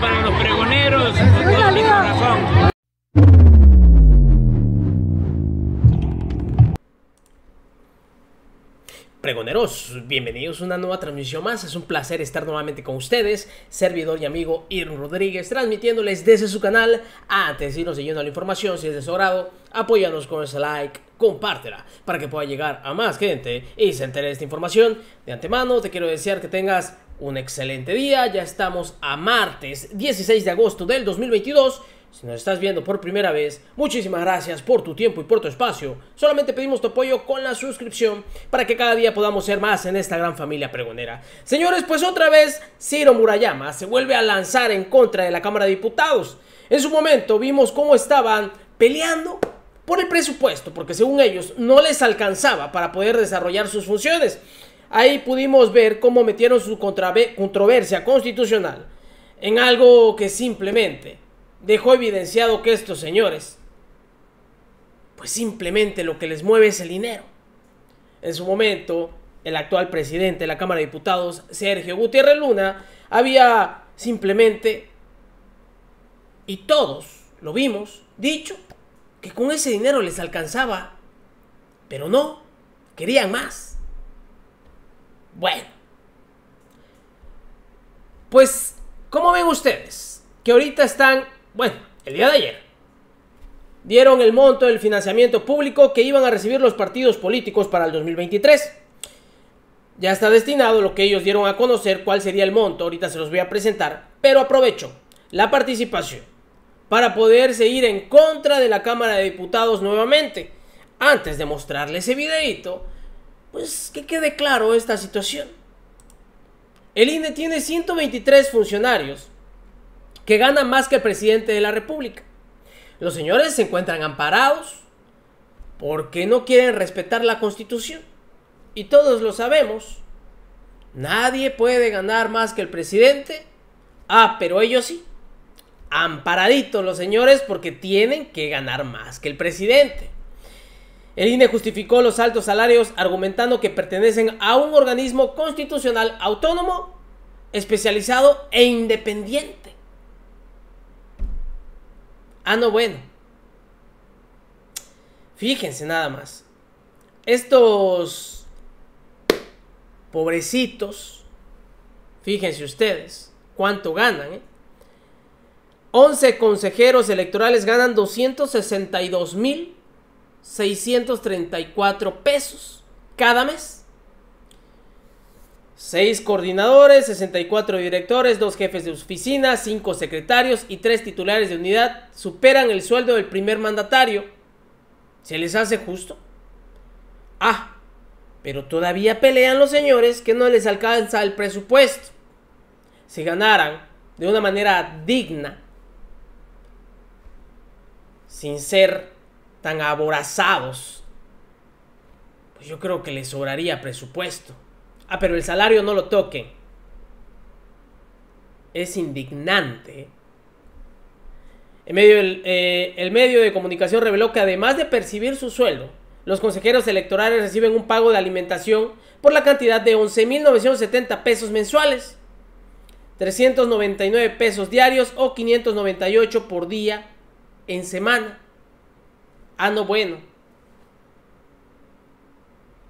para los pregoneros con todo mi corazón. Pregoneros, bienvenidos a una nueva transmisión más. Es un placer estar nuevamente con ustedes, servidor y amigo Irn Rodríguez, transmitiéndoles desde su canal. Antes de irnos leyendo la información, si es de su agrado, apóyanos con ese like, compártela para que pueda llegar a más gente y se entere esta información. De antemano, te quiero desear que tengas un excelente día. Ya estamos a martes 16 de agosto del 2022. Si nos estás viendo por primera vez, muchísimas gracias por tu tiempo y por tu espacio. Solamente pedimos tu apoyo con la suscripción para que cada día podamos ser más en esta gran familia pregonera. Señores, pues otra vez Ciro Murayama se vuelve a lanzar en contra de la Cámara de Diputados. En su momento vimos cómo estaban peleando por el presupuesto, porque según ellos no les alcanzaba para poder desarrollar sus funciones. Ahí pudimos ver cómo metieron su controversia constitucional en algo que simplemente dejó evidenciado que estos señores, pues simplemente lo que les mueve es el dinero. En su momento, el actual presidente de la Cámara de Diputados, Sergio Gutiérrez Luna, había simplemente, y todos lo vimos, dicho que con ese dinero les alcanzaba, pero no, querían más. Bueno. Pues, ¿cómo ven ustedes? Que ahorita están, bueno, el día de ayer, dieron el monto del financiamiento público que iban a recibir los partidos políticos para el 2023. Ya está destinado lo que ellos dieron a conocer cuál sería el monto, ahorita se los voy a presentar, pero aprovecho la participación para poder seguir en contra de la Cámara de Diputados nuevamente. Antes de mostrarles ese videito, pues que quede claro esta situación. El INE tiene 123 funcionarios que ganan más que el presidente de la República. Los señores se encuentran amparados porque no quieren respetar la Constitución. Y todos lo sabemos. Nadie puede ganar más que el presidente. Ah, pero ellos sí. Amparaditos los señores porque tienen que ganar más que el presidente. El INE justificó los altos salarios argumentando que pertenecen a un organismo constitucional autónomo, especializado e independiente. Ah, no, bueno. Fíjense nada más. Estos pobrecitos, fíjense ustedes cuánto ganan. 11 ¿eh? consejeros electorales ganan 262 mil 634 pesos cada mes. seis coordinadores, 64 directores, dos jefes de oficina, cinco secretarios y tres titulares de unidad superan el sueldo del primer mandatario. ¿Se les hace justo? Ah, pero todavía pelean los señores que no les alcanza el presupuesto. Si ganaran de una manera digna, sin ser tan aborazados, pues yo creo que les sobraría presupuesto. Ah, pero el salario no lo toquen. Es indignante. El medio, eh, el medio de comunicación reveló que además de percibir su sueldo, los consejeros electorales reciben un pago de alimentación por la cantidad de 11.970 pesos mensuales, 399 pesos diarios o 598 por día en semana. Ah, no, bueno.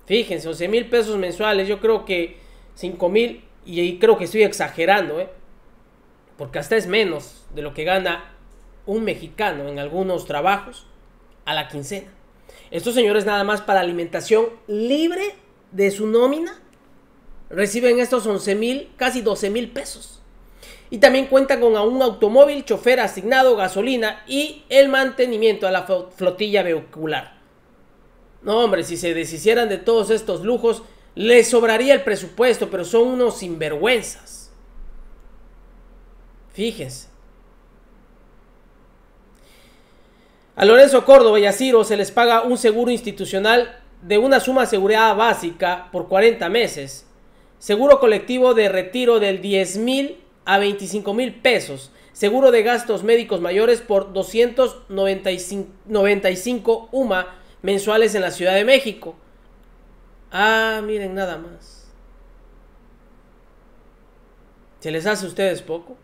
Fíjense, 11 mil pesos mensuales. Yo creo que 5 mil. Y, ahí creo que estoy exagerando, ¿eh? Porque hasta es menos de lo que gana un mexicano en algunos trabajos a la quincena. Estos señores nada más para alimentación libre de su nómina reciben estos 11 mil, casi 12 mil pesos y también cuenta con un automóvil, chofer asignado, gasolina y el mantenimiento a la flotilla vehicular. No, hombre, si se deshicieran de todos estos lujos, les sobraría el presupuesto, pero son unos sinvergüenzas. Fíjense. A Lorenzo Córdoba y a Ciro se les paga un seguro institucional de una suma asegurada básica por 40 meses, seguro colectivo de retiro del 10 mil a 25 mil pesos. Seguro de gastos médicos mayores por 295 UMA mensuales en la Ciudad de México. Ah, miren nada más. ¿Se les hace a ustedes poco?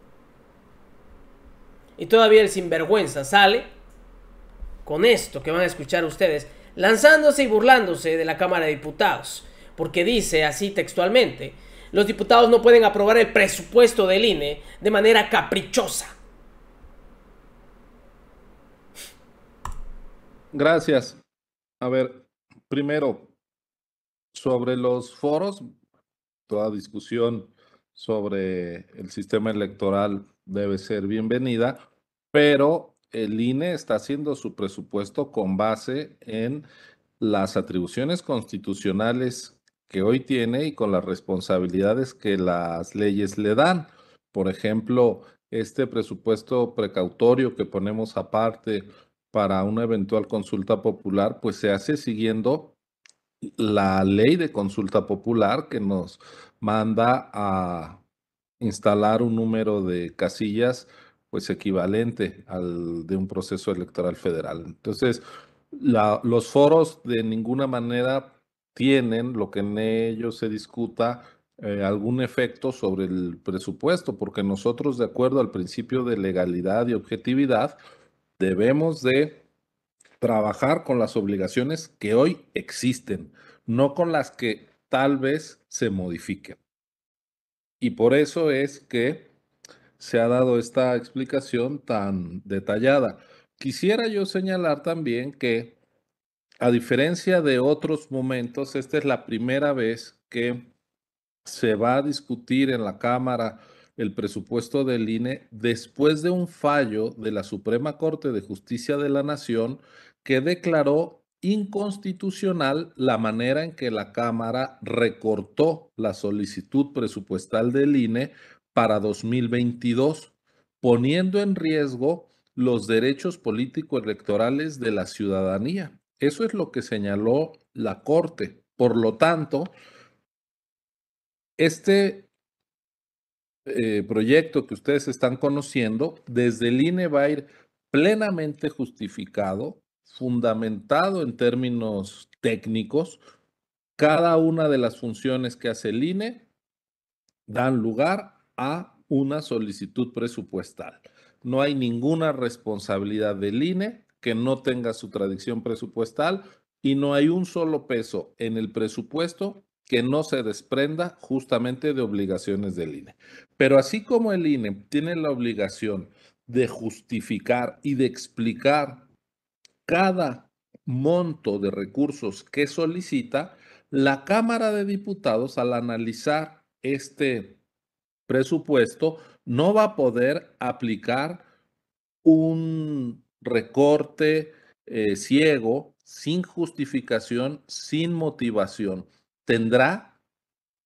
Y todavía el sinvergüenza sale con esto que van a escuchar ustedes, lanzándose y burlándose de la Cámara de Diputados, porque dice así textualmente, los diputados no pueden aprobar el presupuesto del INE de manera caprichosa. Gracias. A ver, primero, sobre los foros, toda discusión sobre el sistema electoral debe ser bienvenida, pero el INE está haciendo su presupuesto con base en las atribuciones constitucionales que hoy tiene y con las responsabilidades que las leyes le dan. Por ejemplo, este presupuesto precautorio que ponemos aparte para una eventual consulta popular, pues se hace siguiendo la ley de consulta popular que nos manda a instalar un número de casillas pues equivalente al de un proceso electoral federal. Entonces, los foros de ninguna manera tienen, lo que en ellos se discuta, eh, algún efecto sobre el presupuesto, porque nosotros, de acuerdo al principio de legalidad y objetividad, debemos de trabajar con las obligaciones que hoy existen, no con las que tal vez se modifiquen. Y por eso es que se ha dado esta explicación tan detallada. Quisiera yo señalar también que a diferencia de otros momentos, esta es la primera vez que se va a discutir en la Cámara el presupuesto del INE después de un fallo de la Suprema Corte de Justicia de la Nación que declaró inconstitucional la manera en que la Cámara recortó la solicitud presupuestal del INE para 2022, poniendo en riesgo los derechos político-electorales de la ciudadanía. Eso es lo que señaló la Corte. Por lo tanto, este eh, proyecto que ustedes están conociendo, desde el INE va a ir plenamente justificado, fundamentado en términos técnicos. Cada una de las funciones que hace el INE dan lugar a una solicitud presupuestal. No hay ninguna responsabilidad del INE que no tenga su tradición presupuestal y no hay un solo peso en el presupuesto que no se desprenda justamente de obligaciones del INE. Pero así como el INE tiene la obligación de justificar y de explicar cada monto de recursos que solicita, la Cámara de Diputados al analizar este presupuesto no va a poder aplicar un recorte eh, ciego, sin justificación, sin motivación. Tendrá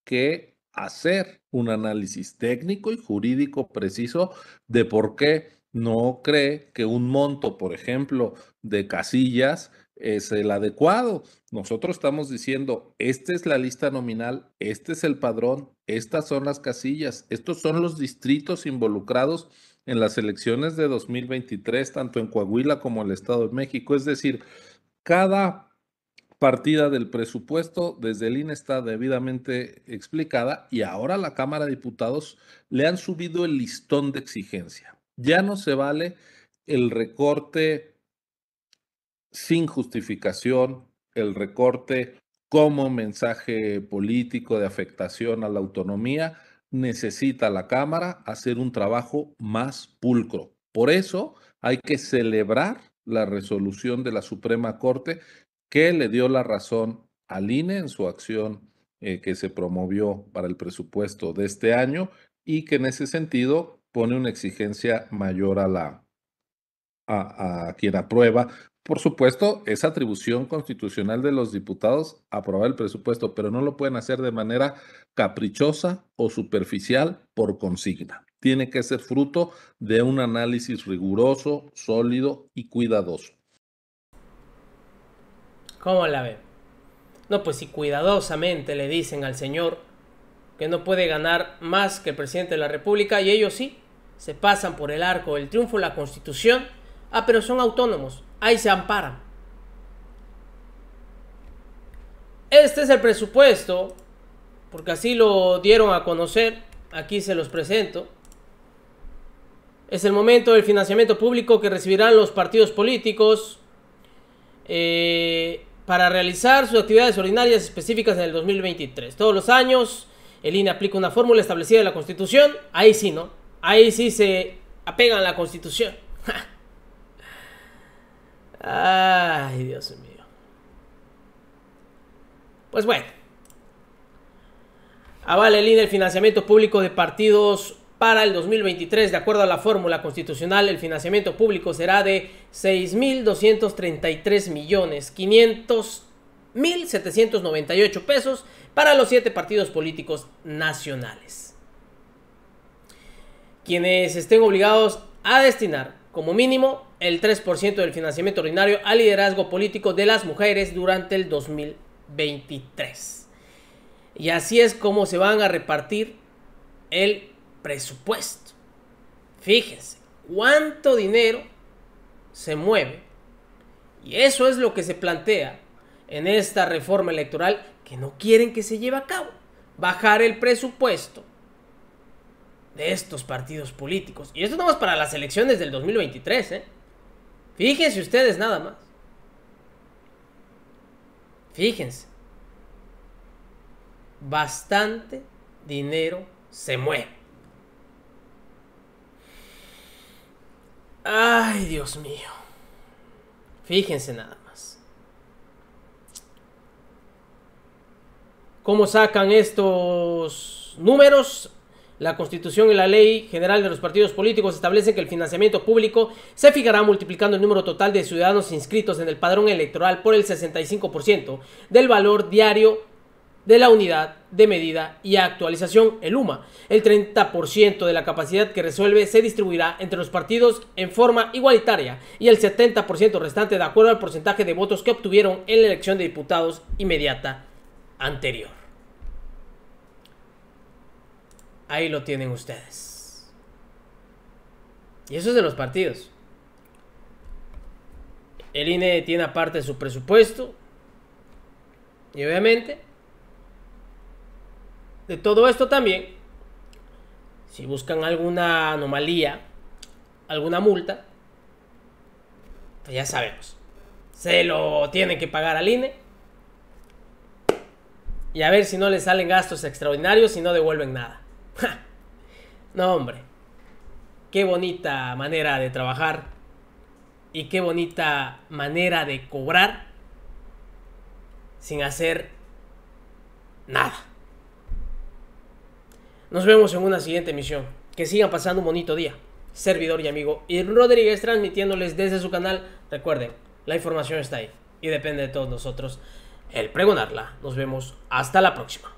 que hacer un análisis técnico y jurídico preciso de por qué no cree que un monto, por ejemplo, de casillas es el adecuado. Nosotros estamos diciendo, esta es la lista nominal, este es el padrón, estas son las casillas, estos son los distritos involucrados en las elecciones de 2023, tanto en Coahuila como en el Estado de México. Es decir, cada partida del presupuesto desde el INE está debidamente explicada y ahora la Cámara de Diputados le han subido el listón de exigencia. Ya no se vale el recorte sin justificación, el recorte como mensaje político de afectación a la autonomía necesita la Cámara hacer un trabajo más pulcro. Por eso hay que celebrar la resolución de la Suprema Corte que le dio la razón al INE en su acción eh, que se promovió para el presupuesto de este año y que en ese sentido pone una exigencia mayor a la a, a quien aprueba por supuesto, es atribución constitucional de los diputados aprobar el presupuesto, pero no lo pueden hacer de manera caprichosa o superficial por consigna. Tiene que ser fruto de un análisis riguroso, sólido y cuidadoso. ¿Cómo la ve? No, pues si cuidadosamente le dicen al señor que no puede ganar más que el presidente de la República y ellos sí, se pasan por el arco del triunfo la Constitución. Ah, pero son autónomos ahí se amparan. Este es el presupuesto, porque así lo dieron a conocer, aquí se los presento. Es el momento del financiamiento público que recibirán los partidos políticos eh, para realizar sus actividades ordinarias específicas en el 2023. Todos los años el INE aplica una fórmula establecida en la Constitución. Ahí sí, ¿no? Ahí sí se apegan a la Constitución. Ay, Dios mío. Pues bueno. avale el financiamiento público de partidos para el 2023, de acuerdo a la fórmula constitucional, el financiamiento público será de 6.233.500.798 millones pesos para los siete partidos políticos nacionales. Quienes estén obligados a destinar como mínimo el 3% del financiamiento ordinario al liderazgo político de las mujeres durante el 2023. Y así es como se van a repartir el presupuesto. Fíjense cuánto dinero se mueve. Y eso es lo que se plantea en esta reforma electoral que no quieren que se lleve a cabo. Bajar el presupuesto de estos partidos políticos. Y esto no es para las elecciones del 2023, ¿eh? Fíjense ustedes nada más. Fíjense. Bastante dinero se mueve. Ay, Dios mío. Fíjense nada más. ¿Cómo sacan estos números? La Constitución y la Ley General de los Partidos Políticos establecen que el financiamiento público se fijará multiplicando el número total de ciudadanos inscritos en el padrón electoral por el 65% del valor diario de la unidad de medida y actualización, el UMA. El 30% de la capacidad que resuelve se distribuirá entre los partidos en forma igualitaria y el 70% restante de acuerdo al porcentaje de votos que obtuvieron en la elección de diputados inmediata anterior. Ahí lo tienen ustedes. Y eso es de los partidos. El INE tiene aparte su presupuesto. Y obviamente, de todo esto también, si buscan alguna anomalía, alguna multa, pues ya sabemos. Se lo tienen que pagar al INE. Y a ver si no le salen gastos extraordinarios y no devuelven nada. No, hombre. Qué bonita manera de trabajar y qué bonita manera de cobrar sin hacer nada. Nos vemos en una siguiente emisión. Que sigan pasando un bonito día. Servidor y amigo y Rodríguez transmitiéndoles desde su canal. Recuerden, la información está ahí y depende de todos nosotros el pregonarla. Nos vemos hasta la próxima.